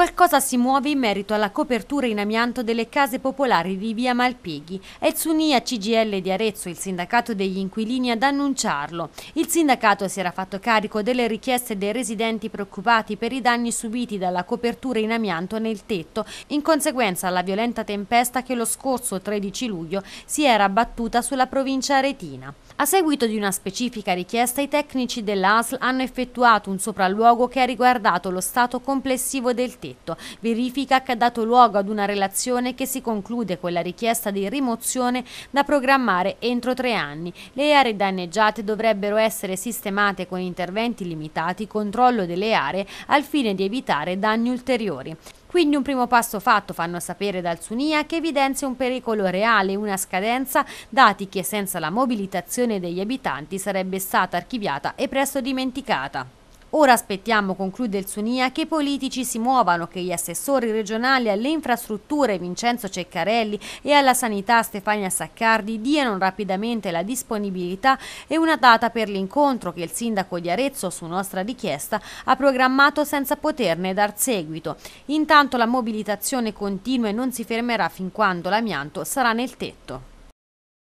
Qualcosa si muove in merito alla copertura in amianto delle case popolari di via Malpighi. È il Sunia CGL di Arezzo, il sindacato degli inquilini, ad annunciarlo. Il sindacato si era fatto carico delle richieste dei residenti preoccupati per i danni subiti dalla copertura in amianto nel tetto, in conseguenza alla violenta tempesta che lo scorso 13 luglio si era abbattuta sulla provincia aretina. A seguito di una specifica richiesta, i tecnici dell'ASL hanno effettuato un sopralluogo che ha riguardato lo stato complessivo del tetto detto, verifica che ha dato luogo ad una relazione che si conclude con la richiesta di rimozione da programmare entro tre anni. Le aree danneggiate dovrebbero essere sistemate con interventi limitati, controllo delle aree al fine di evitare danni ulteriori. Quindi un primo passo fatto, fanno sapere dal Sunia, che evidenzia un pericolo reale, una scadenza, dati che senza la mobilitazione degli abitanti sarebbe stata archiviata e presto dimenticata. Ora aspettiamo, conclude il Sunia, che i politici si muovano, che gli assessori regionali alle infrastrutture Vincenzo Ceccarelli e alla sanità Stefania Saccardi diano rapidamente la disponibilità e una data per l'incontro che il sindaco di Arezzo, su nostra richiesta, ha programmato senza poterne dar seguito. Intanto la mobilitazione continua e non si fermerà fin quando l'amianto sarà nel tetto.